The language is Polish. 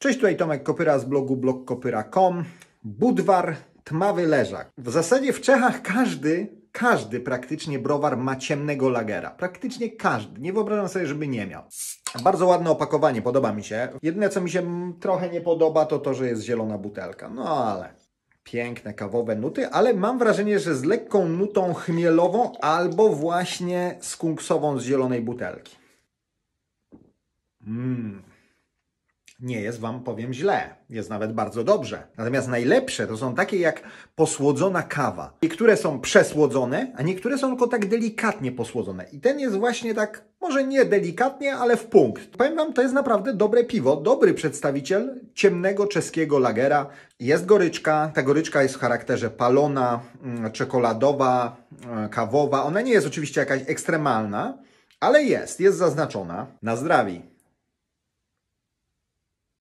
Cześć, tutaj Tomek Kopyra z blogu blogkopyra.com. Budwar, tmawy leżak. W zasadzie w Czechach każdy, każdy praktycznie browar ma ciemnego lagera. Praktycznie każdy. Nie wyobrażam sobie, żeby nie miał. Bardzo ładne opakowanie, podoba mi się. Jedyne, co mi się trochę nie podoba, to to, że jest zielona butelka. No ale piękne kawowe nuty, ale mam wrażenie, że z lekką nutą chmielową albo właśnie skunksową z zielonej butelki. Mmm. Nie jest Wam, powiem, źle. Jest nawet bardzo dobrze. Natomiast najlepsze to są takie jak posłodzona kawa. Niektóre są przesłodzone, a niektóre są tylko tak delikatnie posłodzone. I ten jest właśnie tak, może nie delikatnie, ale w punkt. Powiem Wam, to jest naprawdę dobre piwo, dobry przedstawiciel ciemnego czeskiego lagera. Jest goryczka, ta goryczka jest w charakterze palona, mm, czekoladowa, mm, kawowa. Ona nie jest oczywiście jakaś ekstremalna, ale jest, jest zaznaczona na zdrowie.